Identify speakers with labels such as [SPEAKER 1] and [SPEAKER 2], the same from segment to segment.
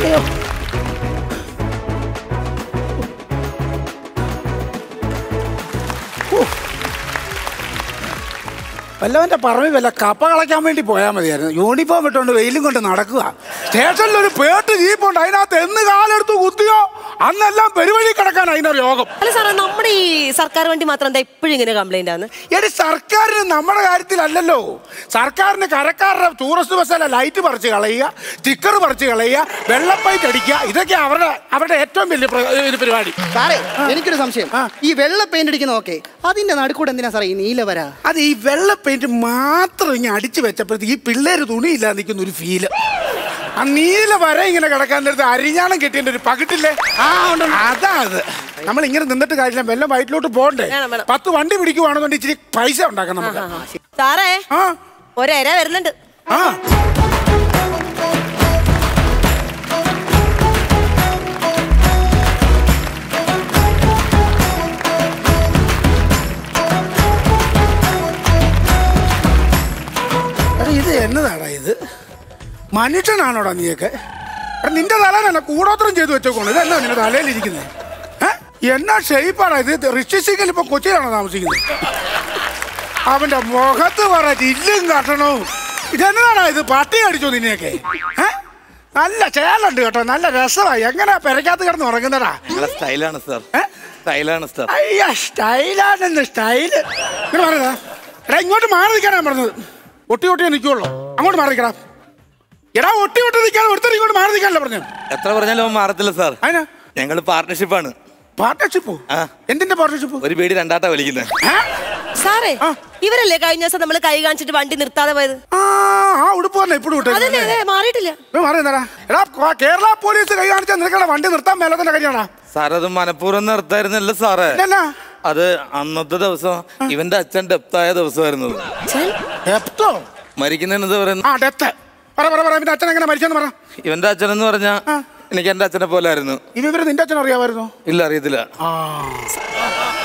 [SPEAKER 1] tiêu
[SPEAKER 2] വല്ലവന്റെ പറമ്പിൽ വല്ല കപ്പ കളയ്ക്കാൻ വേണ്ടി പോയാൽ മതിയായിരുന്നു യൂണിഫോം ഇട്ടുകൊണ്ട് വെയിലും കൊണ്ട് നടക്കുക സ്റ്റേഷനിൽ ഒരു പേട്ട് ജീപ്പുണ്ട് അതിനകത്ത് എന്ന് കാലെടുത്ത് കുത്തിയോ അന്നെല്ലാം പെരുവഴി കിടക്കാൻ അതിനൊരു യോഗം
[SPEAKER 1] അല്ല സാറേ നമ്മുടെ ഈ സർക്കാർ വണ്ടി മാത്രം എന്താ എപ്പോഴും ഇങ്ങനെ കംപ്ലൈന്റ് ആണ്
[SPEAKER 2] എടി സർക്കാരിന് നമ്മുടെ കാര്യത്തിലല്ലല്ലോ സർക്കാരിന് കരക്കാരുടെ ടൂറിസ്റ്റ് ബസ്സല്ല ലൈറ്റ് പറിച്ച് കളയുക സ്റ്റിക്കർ പറിച്ച് കളയുക വെള്ളപ്പൈറ്റ് അടിക്കുക ഇതൊക്കെ അവരുടെ അവരുടെ ഏറ്റവും വലിയ പരിപാടി സാറേ എനിക്കൊരു സംശയം ഈ വെള്ള പെയിന്റ് അടിക്കുന്ന ഓക്കെ അതിന്റെ നടുക്കൂടെ എന്തിനാ സാറേ ഈ നീല അത് ഈ വെള്ള പെയിന്റ് മാത്രം ഇങ്ങനെ അടിച്ചു വെച്ചപ്പോഴത്തേക്ക് ഈ പിള്ളേര് തുണിയില്ല നിൽക്കുന്ന ഒരു ഫീല് ആ നീല വര ഇങ്ങനെ കിടക്കാൻ നേരത്ത് അരിഞ്ഞാണം കിട്ടിയ ഒരു പകിട്ടില്ലേ അതാ അത് നമ്മൾ ഇങ്ങനെ നിന്നിട്ട് കാര്യമില്ല വെല്ലം വയറ്റിലോട്ട് പോകണ്ടേ പത്ത് വണ്ടി പിടിക്കുവാണെന്നുണ്ടെങ്കിൽ ഇച്ചിരി പൈസ ഉണ്ടാക്കണം നമുക്ക്
[SPEAKER 1] സാറേ ഒരേ വരുന്നുണ്ട് ആ
[SPEAKER 2] മനുഷ്യനാണോടാ നീയൊക്കെ നിന്റെ തലേനല്ല കൂടോത്രം ചെയ്തു വെച്ചോക്കോണ് ഇതല്ലോ നിന്റെ തലയിലിരിക്കുന്നത് എന്നാ ഷെയ്പ്പാടാ ഇത് ഋഷിസിംഗിൽ ഇപ്പൊ കൊച്ചിയിലാണോ താമസിക്കുന്നത് അവന്റെ മുഖത്ത് പറ ഇല്ലും കട്ടണവും ഇതെന്നാണോ ഇത് പട്ടി അടിച്ചോ നിന്നെയൊക്കെ നല്ല ചേലുണ്ട് കേട്ടോ നല്ല രസമായി എങ്ങനെ പെരക്കകത്ത് കിടന്ന് ഉറങ്ങുന്നടാ സ്റ്റൈലാണ് സ്റ്റൈലാണ് അയ്യ ഇങ്ങോട്ട് മാറി നിൽക്കാനാ പറഞ്ഞത് ഒട്ടി ഒട്ടിയേ നിൽക്കുള്ളൂ അങ്ങോട്ട് മാറി നിൽക്കണം എടാ ഒട്ടി ഒട്ടി നിൽക്കാതെ ഒരുത്തർ
[SPEAKER 3] ഇങ്ങോട്ട് മാറി നിൽക്കാനല്ല പറഞ്ഞു എത്ര പറഞ്ഞാലും മാറത്തില്ല സാർ അതിനാ ഞങ്ങൾ പാർട്ട്ണർഷിപ്പാണ് ആണ് ആ. എന്തിന്റെ പാർട്ട്ണർഷിപ്പ് ഒരു പേടി രണ്ടാട്ടാ വിളിക്കുന്നത്
[SPEAKER 1] സാറേ ഇവരല്ലേ കഴിഞ്ഞ ദിവസം നമ്മൾ കൈ കാണിച്ചിട്ട് വണ്ടി നിർത്താതെ പോയത് ആ ഉടുപ്പ് തന്നെ ഇപ്പോഴും മാറിയിട്ടില്ല
[SPEAKER 2] കേരള പോലീസ് കൈ കാണിച്ചാൽ നിനക്കടെ വണ്ടി നിർത്താൻ മേലത്തിന്റെ കാര്യമാണാ
[SPEAKER 3] സാറേ അത് മനഃപൂർവ്വം നിർത്തായിരുന്നല്ല സാറേ അത് അന്നത്തെ ദിവസം ഇവന്റെ അച്ഛൻ ഡെപ്തായ ദിവസമായിരുന്നു ഛെ, മരിക്കുന്നതിന് എന്താ
[SPEAKER 2] പറയുന്നത് പറ പറ പറ അച്ഛൻ എങ്ങനെ മരിച്ചെന്ന് പറ
[SPEAKER 3] ഇവന്റെ അച്ഛൻ എന്ന് പറഞ്ഞാ എനിക്ക് എന്റെ അച്ഛനെ പോലെ ആയിരുന്നു
[SPEAKER 2] ഇത് ഇവര് നിന്റെ അച്ഛൻ അറിയാമായിരുന്നു
[SPEAKER 3] ഇല്ല അറിയത്തില്ല ആ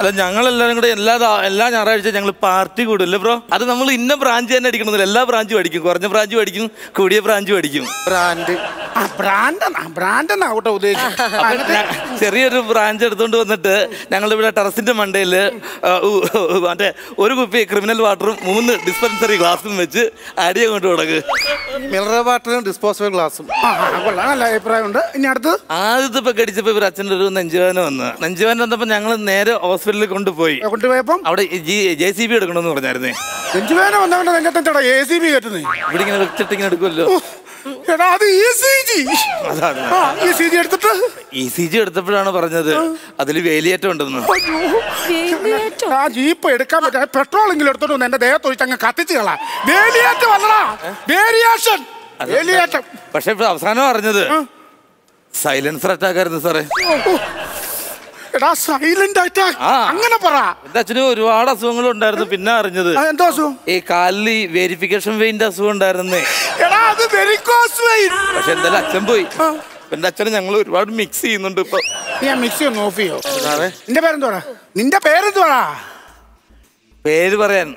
[SPEAKER 3] അല്ല ഞങ്ങളെല്ലാരും കൂടെ എല്ലാ എല്ലാ ഞായറാഴ്ച ഞങ്ങൾ പാർട്ടി കൂടില്ല ബ്രോ അത് നമ്മൾ ഇന്ന ബ്രാഞ്ച് തന്നെ അടിക്കണമെന്നില്ല എല്ലാ ബ്രാഞ്ചും അടിക്കും കുറഞ്ഞ ബ്രാഞ്ച് അടിക്കും കൂടിയ ബ്രാഞ്ചും അടിക്കും ബ്രാൻഡ് ചെറിയൊരു ബ്രാഞ്ച് എടുത്തുകൊണ്ട് വന്നിട്ട് ഞങ്ങളുടെ ഇവിടെ ടെറസിന്റെ മണ്ടയില് മറ്റേ ഒരു കുപ്പി ക്രിമിനൽ വാട്ടറും മൂന്ന് ഡിസ്പെൻസറി ഗ്ലാസും വെച്ച് അടി അങ്ങോട്ട് തുടങ്ങ്
[SPEAKER 2] മിനറൽ വാട്ടറും ഡിസ്പോസിബിൾ ഗ്ലാസും നല്ല അഭിപ്രായമുണ്ട് ഇനി അടുത്ത്
[SPEAKER 3] ആദ്യത്തെ ഇപ്പൊ കടിച്ചപ്പോ ഇവർ അച്ഛൻ്റെ ഒരു നെഞ്ചുവേന വന്ന് നെഞ്ചുവേന വന്നപ്പോൾ ഞങ്ങൾ നേരെ ഹോസ്പിറ്റൽ ഹോസ്പിറ്റലിൽ കൊണ്ടുപോയി കൊണ്ടുപോയപ്പം അവിടെ ജെ സി ബി എടുക്കണമെന്ന് പറഞ്ഞായിരുന്നേ
[SPEAKER 2] നെഞ്ചുവേദന വന്നവന്റെ രംഗത്തെന്താടാ എ സി ബി കയറ്റുന്നേ
[SPEAKER 3] ഇവിടെ ഇങ്ങനെ വെച്ചിട്ട് ഇങ്ങനെ എടുക്കുമല്ലോ
[SPEAKER 2] എടാ എടുത്തിട്ട്
[SPEAKER 3] ഇ എടുത്തപ്പോഴാണ് പറഞ്ഞത് അതില് വേലിയേറ്റം ഉണ്ടെന്ന്
[SPEAKER 2] ആ ജീപ്പ് എടുക്കാൻ പറ്റാ പെട്രോൾ എങ്കിലും എടുത്തോണ്ട് വന്ന് എന്റെ ദേഹത്തൊഴിച്ച് അങ്ങ് കത്തിച്ച് കളാ വന്നടാ വേരിയേഷൻ വേലിയേറ്റം
[SPEAKER 3] പക്ഷെ അവസാനം അറിഞ്ഞത് സൈലൻസർ അറ്റാക്കായിരുന്നു സാറേ എടാ സൈലന്റ് ആയിട്ട് അങ്ങനെ പറ എന്റെ അച്ഛന് ഒരുപാട് അസുഖങ്ങൾ ഉണ്ടായിരുന്നു പിന്നെ അറിഞ്ഞത് എന്തോ അസുഖം ഈ കാലിൽ വെരിഫിക്കേഷൻ വെയിന്റെ അസുഖം ഉണ്ടായിരുന്നേ എടാ അത് വെരിക്കോസ് വെയിൻ പക്ഷെ എന്തായാലും അച്ഛൻ പോയി എന്റെ അച്ഛനെ ഞങ്ങൾ ഒരുപാട് മിക്സ് ചെയ്യുന്നുണ്ട് ഇപ്പൊ ഞാൻ മിക്സ് ഒന്ന് ഓഫ് ചെയ്യോ
[SPEAKER 2] നിന്റെ പേരെന്തോടാ നിന്റെ പേരെന്തോടാ പേര് പറയാൻ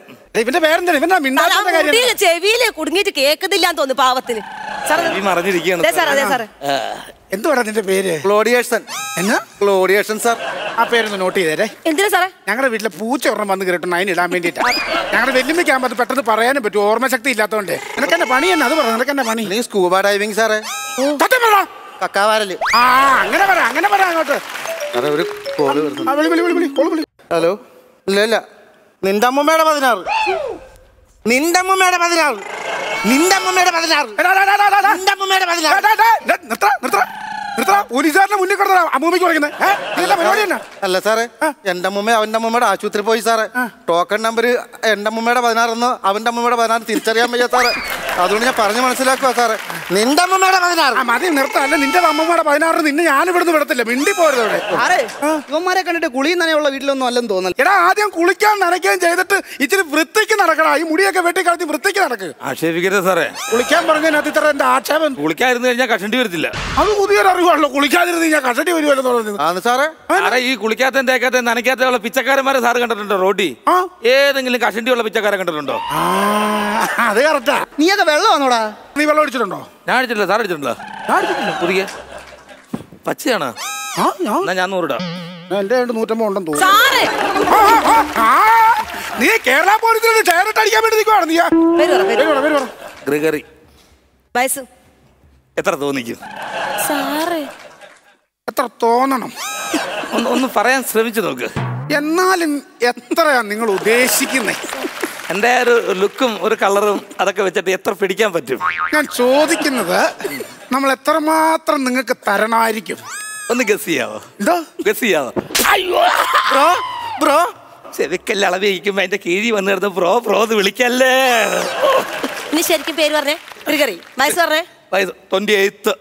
[SPEAKER 2] ഇവന്റെ പേരെന്താ
[SPEAKER 1] ഇവന്റെ മിണ്ടാത്ത കാര്യം ചെവിയിലെ കുടുങ്ങിയിട്ട് കേൾക്കുന്നില്ലാന്ന് തോന്നുന്നു പാവത്തിന്
[SPEAKER 2] നിന്റെ പേര് ക്ലോഡിയേഷൻ ക്ലോഡിയേഷൻ ആ നോട്ട് എന്തിനാ ഞങ്ങളുടെ വീട്ടിലെ പൂച്ച ഓർമ്മ വന്ന് കിട്ടും അതിനിടാൻ വേണ്ടിട്ട് ഞങ്ങളുടെ വെല്ലുമ്പിക്കാൻ പെട്ടെന്ന് പറയാനും പറ്റും ഓർമ്മശക്തി ഇല്ലാത്തതുകൊണ്ട് നിനക്ക് എന്റെ പണി എന്നാ അത് പറ നിനക്ക് എന്റെ പണി നീ സ്കൂബ ഡൈവിംഗ് സാറേ കക്കാവാരല് ആ അങ്ങനെ പറ അങ്ങനെ പറ അങ്ങോട്ട് ഒരു ഹലോ ഇല്ല ഇല്ല നിന്റെ അമ്മമ്മയുടെ പതിനാറ് നിന്റെ അമ്മമ്മയുടെ പതിനാറ് നിന്റെ അമ്മമ്മയുടെ പതിനാറ് നിന്റെ അമ്മമ്മയുടെ പതിനാറ് അല്ല സാറേ എന്റെ അമ്മ അവന്റെ അമ്മൂമ്മയുടെ ആശുപത്രി പോയി സാറേ ടോക്കൺ നമ്പർ എന്റെ അമ്മൂമ്മയുടെ പതിനാറെന്ന് അവന്റെ അമ്മൂമ്മയുടെ പതിനാറ് തിരിച്ചറിയാൻ വയ്യ സാറേ അതുകൊണ്ട് ഞാൻ പറഞ്ഞു മനസ്സിലാക്കുക സാറേ നിന്റെ അമ്മമ്മയുടെ പതിനാറ് ആ മതി നിർത്താം അല്ല നിന്റെ അമ്മമ്മയുടെ പതിനാറ് നിന്നെ ഞാൻ ഇവിടുന്ന് വിടത്തില്ല മിണ്ടി പോരുത്
[SPEAKER 1] ആരെ ഇവന്മാരെ
[SPEAKER 2] കണ്ടിട്ട് കുളിയും നനയുള്ള വീട്ടിലൊന്നും അല്ലെന്ന് തോന്നുന്നു എടാ ആദ്യം കുളിക്കാൻ നനയ്ക്കുകയും ചെയ്തിട്ട് ഇച്ചിരി വൃത്തിക്ക് നടക്കണം ഈ മുടിയൊക്കെ വെട്ടി കളഞ്ഞ് വൃത്തിക്ക് നടക്ക്
[SPEAKER 3] ആക്ഷേപിക്കരുത് സാറേ
[SPEAKER 2] കുളിക്കാൻ പറഞ്ഞതിനകത്ത് ഇത്ര എന്റെ ആക്ഷേപം കുളിക്കാതിരുന്ന് കഴിഞ്ഞാൽ കഷണ്ടി വരത്തില്ല അത് പുതിയൊരു അറിവാണല്ലോ കുളിക്കാതിരുന്ന് ഞാൻ കഷണ്ടി വരുമല്ലോ സാറേ ഈ
[SPEAKER 3] കുളിക്കാത്ത തേക്കാത്ത നനയ്ക്കാത്ത പിച്ചക്കാരന്മാരെ സാറ് കണ്ടിട്ടുണ്ടോ റോഡി ഏതെങ്കിലും കഷണ്ടിയുള്ള പിച്ചക്കാരെ കണ്ടിട്ടുണ്ടോ അത് കറക്റ്റാ വെള്ളം വന്നോടാ നീ വെള്ളം അടിച്ചിട്ടുണ്ടോ ഞാൻ അടിച്ചിട്ടില്ല സാർ അടിച്ചിട്ടുണ്ടോ അടിച്ചിട്ടില്ല പുതിയ പച്ചയാണ് ഞാൻ എന്നാ ഞാൻ ഉണ്ടെന്ന് നീ
[SPEAKER 2] കേരള പോലീസിൽ അടിക്കാൻ വേണ്ടി നീ ഗ്രിഗറി വയസ്സ്
[SPEAKER 3] എത്ര തോന്നിക്കും
[SPEAKER 2] എത്ര തോന്നണം
[SPEAKER 3] ഒന്ന് ഒന്ന് പറയാൻ ശ്രമിച്ചു നോക്ക്
[SPEAKER 2] എന്നാലും എത്രയാ നിങ്ങൾ ഉദ്ദേശിക്കുന്നത് എന്റെ ഒരു
[SPEAKER 3] ലുക്കും ഒരു കളറും അതൊക്കെ വെച്ചിട്ട് എത്ര പിടിക്കാൻ പറ്റും
[SPEAKER 2] ഞാൻ ചോദിക്കുന്നത് നമ്മൾ എത്ര മാത്രം നിങ്ങൾക്ക് തരണമായിരിക്കും
[SPEAKER 3] ഒന്ന് ഗസ് ചെയ്യാവോ ഗസ് ചെയ്യാവോ അയ്യോ ബ്രോ ബ്രോ ചെവിക്കല്ല അളവ് ഇരിക്കുമ്പോ അതിന്റെ കീഴി വന്നിരുന്ന ബ്രോ ബ്രോ എന്ന് വിളിക്കല്ലേ
[SPEAKER 1] ഇനി ശരിക്കും പേര് പറഞ്ഞേ ഗ്രിഗറി വയസ്സ് പറഞ്ഞേ
[SPEAKER 3] വയസ്സ് ട്വന്റി എയ്ത്ത്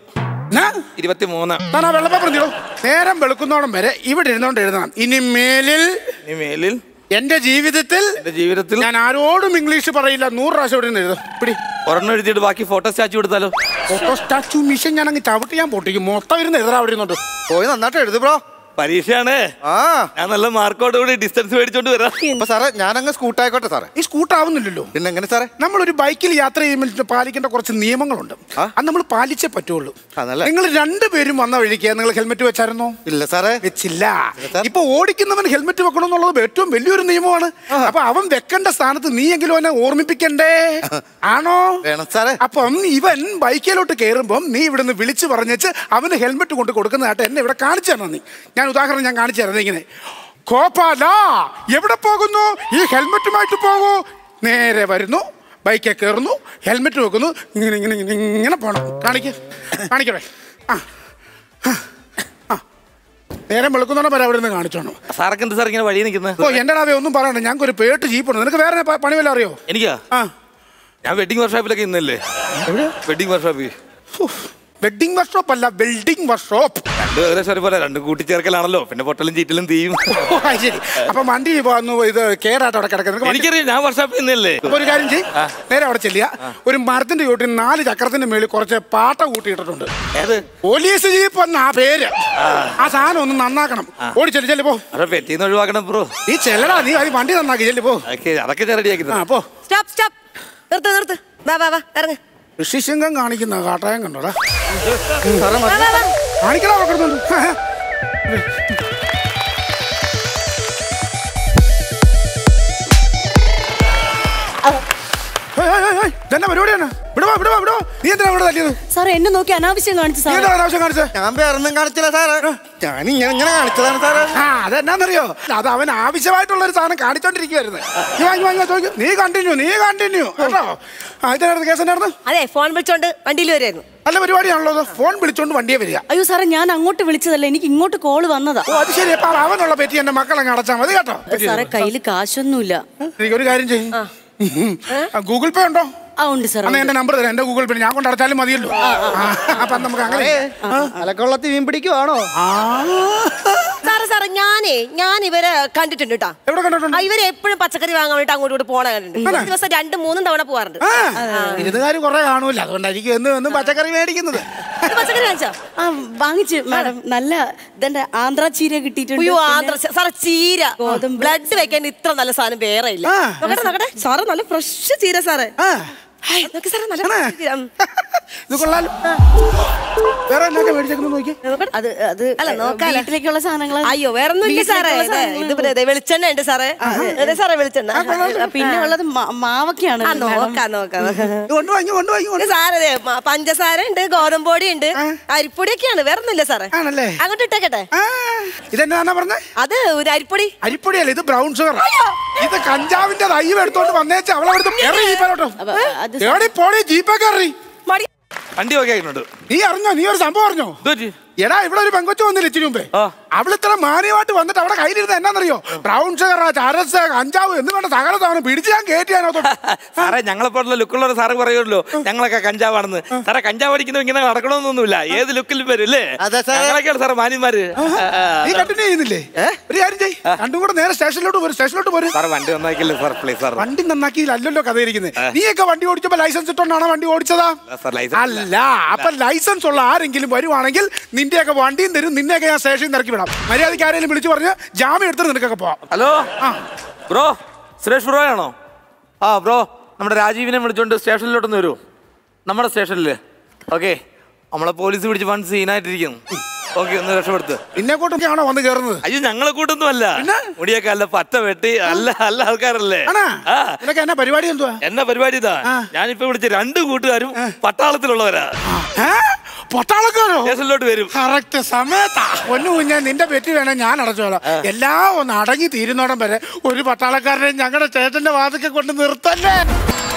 [SPEAKER 3] ഇരുപത്തിമൂന്ന്
[SPEAKER 2] വെള്ളപ്പറഞ്ഞോ നേരം വെളുക്കുന്നോളം വരെ ഇവിടെ ഇരുന്നോണ്ട് എഴുതണം ഇനി മേലിൽ ഇനി മേലിൽ എന്റെ ജീവിതത്തിൽ എന്റെ ജീവിതത്തിൽ ഞാൻ ആരോടും ഇംഗ്ലീഷ് പറയില്ല നൂറ് പ്രാവശ്യം എവിടെ നിന്ന് എഴുതും പിടി ഒരെണ്ണം എഴുതിയിട്ട് ബാക്കി ഫോട്ടോ സ്റ്റാച്ചു എടുത്താലോ ഫോട്ടോ സ്റ്റാച്ചു മിഷൻ ഞാൻ അങ്ങ് ചവിട്ടി ഞാൻ പൊട്ടിക്കും മൊത്തം ഇരുന്ന് എഴുതാ അവിടെ ഇരുന്നുണ്ട് പോയി നന്നായിട്ട് എഴുതു ബ്രോ പരീക്ഷയാണ് ആ ഞാൻ നല്ല മാർക്കോട് കൂടി ഡിസ്റ്റൻസ് മേടിച്ചോണ്ട് വരാം സാറേ ഞാനങ്ങ് സ്കൂട്ടായിക്കോട്ടെ സാറേ ഈ ആവുന്നില്ലല്ലോ പിന്നെ എങ്ങനെ സാറേ നമ്മളൊരു ബൈക്കിൽ യാത്ര ചെയ്യുമ്പോൾ പാലിക്കേണ്ട കുറച്ച് നിയമങ്ങളുണ്ട് അത് നമ്മൾ പാലിച്ചേ പറ്റുള്ളൂ നിങ്ങൾ രണ്ടുപേരും വന്ന വഴിക്ക് നിങ്ങൾ ഹെൽമെറ്റ് വെച്ചായിരുന്നോ ഇല്ല സാറേ വെച്ചില്ല ഇപ്പൊ ഓടിക്കുന്നവൻ ഹെൽമെറ്റ് വെക്കണം എന്നുള്ളത് ഏറ്റവും വലിയൊരു നിയമമാണ് അപ്പൊ അവൻ വെക്കേണ്ട സ്ഥാനത്ത് എങ്കിലും അവനെ ഓർമ്മിപ്പിക്കണ്ടേ ആണോ സാറേ അപ്പം ഇവൻ ബൈക്കിലോട്ട് കേറുമ്പോൾ നീ ഇവിടുന്ന് വിളിച്ചു പറഞ്ഞേച്ച് അവന് ഹെൽമെറ്റ് കൊണ്ട് കൊടുക്കുന്നതായിട്ട് എന്നെ ഇവിടെ കാണിച്ചു നീ ഞാൻ ഉദാഹരണം ഞാൻ കാണിച്ചു തരുന്നത് ഇങ്ങനെ കോപ്പാല എവിടെ പോകുന്നു ഈ ഹെൽമെറ്റുമായിട്ട് പോകൂ നേരെ വരുന്നു ബൈക്കെ കയറുന്നു ഹെൽമെറ്റ് വെക്കുന്നു ഇങ്ങനെ ഇങ്ങനെ ഇങ്ങനെ ഇങ്ങനെ പോകണം കാണിക്ക കാണിക്കട്ടെ ആ നേരം വെളുക്കുന്നോടെ പറ അവിടെ നിന്ന് കാണിച്ചോണം
[SPEAKER 3] സാർക്ക് എന്ത് സാർ ഇങ്ങനെ വഴി നിൽക്കുന്നത് ഓ
[SPEAKER 2] എൻ്റെ ഡാവേ ഒന്നും പറയണ്ട ഞങ്ങൾക്ക് ഒരു പേട്ട് ജീപ്പുണ്ട് നിനക്ക് വേറെ പണി വല്ല അറിയോ
[SPEAKER 3] എനിക്കാ ആ ഞാൻ വെഡിങ് വർക്ക്ഷോപ്പിലൊക്കെ ഇന്നല്ലേ വെഡിങ് വർക്ക്ഷോപ്പിൽ
[SPEAKER 2] വെഡിങ് വർക്ക്ഷോപ്പ് അല്ല വെൽഡിംഗ് വർക്ക്ഷോപ്പ് ഷോപ്പ്
[SPEAKER 3] ഏകദേശം ഒരുപോലെ രണ്ടും കൂട്ടിച്ചേർക്കലാണല്ലോ പിന്നെ പൊട്ടലും ചീറ്റലും
[SPEAKER 2] തീയും ശരി അപ്പൊ വണ്ടി വന്നു ഇത് കേടായിട്ട് അവിടെ കിടക്കുന്നത് എനിക്കറിയാം
[SPEAKER 3] ഞാൻ വർഷാപ്പിൽ ഇന്നല്ലേ അപ്പൊ ഒരു കാര്യം ചെയ്യ്
[SPEAKER 2] നേരെ അവിടെ ചെല്ലുക ഒരു മരത്തിന്റെ ചോട്ടിൽ നാല് ചക്രത്തിന്റെ മേളിൽ കുറച്ച് പാട്ട കൂട്ടിയിട്ടിട്ടുണ്ട് ഏത് പോലീസ് ജീപ്പ് എന്ന ആ പേര് ആ സാധനം ഒന്ന് നന്നാക്കണം ഓടി ചെല്ലു ചെല്ലു പോ
[SPEAKER 3] ഒഴിവാക്കണം ബ്രോ നീ ചെല്ലടാ നീ അത് വണ്ടി നന്നാക്കി ചെല്ലു പോ അതൊക്കെ ഞാൻ റെഡിയാക്കി സ്റ്റോപ്പ്
[SPEAKER 1] സ്റ്റോപ്പ് നിർത്ത് നിർത്ത് വാ വാ വാ ഇറങ്ങ്
[SPEAKER 2] ഋഷിശങ്കം കാണിക്കുന്ന കാട്ടായം കണ്ടോടാ കാണിക്കണ പരിപാടിയാണ് നീ എന്നെ നോക്കി അനാവശ്യം കാണിച്ചു അനാവശ്യം ഞാൻ കാണിച്ചില്ല ഞാൻ ഇങ്ങനെ ഇങ്ങനെ കാണിച്ചതാണ് ആ അത് അവൻ ആവശ്യമായിട്ടുള്ള ഒരു സാധനം കാണിച്ചോണ്ടിരിക്കുവായിരുന്നു നീ വാങ്ങി വാങ്ങി നീ കണ്ടിന്യൂ നീ കണ്ടിന്യൂ കേസ് അതെ ഫോൺ വണ്ടിയിൽ വരുമായിരുന്നു നല്ല പരിപാടിയാണല്ലോ ഫോൺ വിളിച്ചോണ്ട് വണ്ടിയെ വരിക അയ്യോ സാറേ ഞാൻ അങ്ങോട്ട് വിളിച്ചതല്ല എനിക്ക് ഇങ്ങോട്ട് കോൾ വന്നതാ ഓ അത് ശരി അവനുള്ള പറ്റി എന്റെ മക്കളെ അടച്ചാൽ മതി കേട്ടോ സാറേ കയ്യിൽ കാശൊന്നുമില്ല ഒരു കാര്യം ചെയ്യും ഗൂഗിൾ പേ ഉണ്ടോ ഉണ്ട് സാർ അന്ന് എന്റെ നമ്പർ തരാം എന്റെ ഗൂഗിൾ പേ ഞാൻ കൊണ്ടടച്ചാലും മതിയല്ലോ അപ്പൊ നമുക്ക് അങ്ങനെ അലക്കൊള്ളത്തിൽ മീൻ പിടിക്കുവാണോ
[SPEAKER 1] സാറ് സാറ് ഞാനേ ഞാൻ ഇവരെ കണ്ടിട്ടുണ്ട് കേട്ടോ എവിടെ കണ്ടിട്ടുണ്ട് ഇവരെ എപ്പോഴും പച്ചക്കറി വാങ്ങാൻ വേണ്ടി അങ്ങോട്ട് ഇങ്ങോട്ട് ഒരു ദിവസം രണ്ട് മൂന്നും തവണ പോവാറുണ്ട്
[SPEAKER 2] ഇരുന്നുകാർ കുറെ കാണൂല അതുകൊണ്ടായിരിക്കും എന്നും എന്നും പച്ചക്കറി മേടിക്കുന്നത്
[SPEAKER 1] പച്ചക്കറി വാങ്ങിച്ചോ ആ വാങ്ങിച്ചു മാഡം നല്ല ഇതെന്റെ ചീര കിട്ടിയിട്ടുണ്ട് അയ്യോ ആന്ധ്ര സാറേ ചീര ബ്ലഡ് വെക്കാൻ ഇത്ര നല്ല സാധനം വേറെ ഇല്ല സാറ് നല്ല ഫ്രഷ് ചീര സാറേ Ay, nagsara na. Sara. നോക്കി അത് അത് അല്ല വീട്ടിലേക്കുള്ള അയ്യോ വേറെ സാറേ ഇത് വെളിച്ചെണ്ണ ഉണ്ട് സാറേ അതെ സാറേ വെളിച്ചെണ്ണ പിന്നെ ഉള്ളത് മാവൊക്കെയാണ് നോക്കാം നോക്കാം സാറേ പഞ്ചസാര ഉണ്ട് ഗോതമ്പൊടി ഉണ്ട് അരിപ്പൊടിയൊക്കെയാണ് വേറെ ഒന്നുമില്ല സാറേ അങ്ങോട്ട് ഇട്ടേക്കട്ടെ ഇതെന്നാ പറഞ്ഞേ അത് ഒരു അരിപ്പൊടി
[SPEAKER 2] അരിപ്പൊടിയല്ല ഇത് ബ്രൗൺ ഷുഗർ ഇത് കഞ്ചാവിന്റെ തൈവ് എടുത്തോണ്ട് വന്നേച്ച അവളെ എടുത്ത് കയറി വണ്ടി വകയായിട്ടുണ്ട് നീ അറിഞ്ഞോ നീ ഒരു സംഭവം അറിഞ്ഞോ എടാ ഇവിടെ ഒരു പെങ്കൊച്ചു വന്നില്ല ഇച്ചിരി മുമ്പേ അവൾ ഇത്ര മാന്യമായിട്ട് വന്നിട്ട് അവിടെ കയ്യിലിരുന്ന എന്നാന്നറിയോ ബ്രൗൺ ഷുഗർ ചരസ് അഞ്ചാവ് എന്ന് വേണ്ട സകല സാധനം പിടിച്ച് ഞാൻ കയറ്റിയാനോ
[SPEAKER 3] സാറേ ഞങ്ങളെപ്പോലുള്ള ലുക്കുള്ളവർ സാറ് പറയുമല്ലോ ഞങ്ങളൊക്കെ കഞ്ചാവാണെന്ന് സാറേ കഞ്ചാവ് അടിക്കുന്നത് ഇങ്ങനെ നടക്കണമെന്നൊന്നുമില്ല ഏത് ലുക്കിലും വരും അല്ലേ ഞങ്ങളൊക്കെയാണ് സാറേ മാന്യന്മാര് നീ
[SPEAKER 2] കണ്ടിന്യൂ ചെയ്യുന്നില്ലേ ഒരു കാര്യം ചെയ് രണ്ടും കൂടെ നേരെ സ്റ്റേഷനിലോട്ട് പോരും സ്റ്റേഷനിലോട്ട് പോരും സാർ വണ്ടി നന്നാക്കിയില്ലേ സാർ പ്ലീസ് സാർ വണ്ടി നന്നാക്കിയില്ലല്ലോ കഥ ഇരിക്കുന്നത് നീയൊക്കെ വണ്ടി ഓടിച്ചപ്പോ ലൈസൻസ് ഇട്ടോണ്ടാണോ വണ്ടി ഓടിച്ചതാ അല്ല അപ്പൊ ലൈസൻസ് ഉള്ള ആരെങ്കിലും വരുവാണെങ്കിൽ നിന്റെയൊക്കെ വണ്ടിയും തരും നിന്നെയൊക്കെ ഞാൻ സ്റ്റേഷനിൽ ഇറക്കി വിടാം മര്യാദയ്ക്ക് ആരെങ്കിലും വിളിച്ചു പറഞ്ഞ് ജാമ്യം എടുത്തിട്ട് നിനക്കൊക്കെ പോവാം ഹലോ
[SPEAKER 3] ബ്രോ സുരേഷ് ബ്രോ ആണോ ആ ബ്രോ നമ്മുടെ രാജീവിനെ വിളിച്ചോണ്ട് സ്റ്റേഷനിലോട്ടൊന്ന് വരൂ നമ്മുടെ സ്റ്റേഷനിൽ ഓക്കെ നമ്മളെ പോലീസ് പിടിച്ച് വൺ സീനായിട്ടിരിക്കുന്നു ഓക്കെ ഒന്ന് രക്ഷപ്പെടുത്ത് പിന്നെ കൂട്ടൊക്കെയാണോ വന്ന് കയറുന്നത് അയ്യോ ഞങ്ങളെ കൂട്ടൊന്നും അല്ല മുടിയൊക്കെ അല്ല പറ്റ വെട്ടി അല്ല അല്ല ആൾക്കാരല്ലേ
[SPEAKER 2] എന്നാ പരിപാടി എന്തുവാ
[SPEAKER 3] എന്നാ പരിപാടി ഇതാ ഞാനിപ്പോ വിളിച്ച രണ്ട് കൂട്ടുകാരും പട്ടാളത്തിലുള്ളവരാ
[SPEAKER 2] നിന്റെ പെറ്റി വേണേ ഞാൻ അടച്ചോളാം എല്ലാം ഒന്ന് അടങ്ങി തീരുന്നോടം വരെ ഒരു പട്ടാളക്കാരനെ ഞങ്ങളുടെ ചേട്ടന്റെ വാതിക്കെ കൊണ്ട് നിർത്തല്ലേ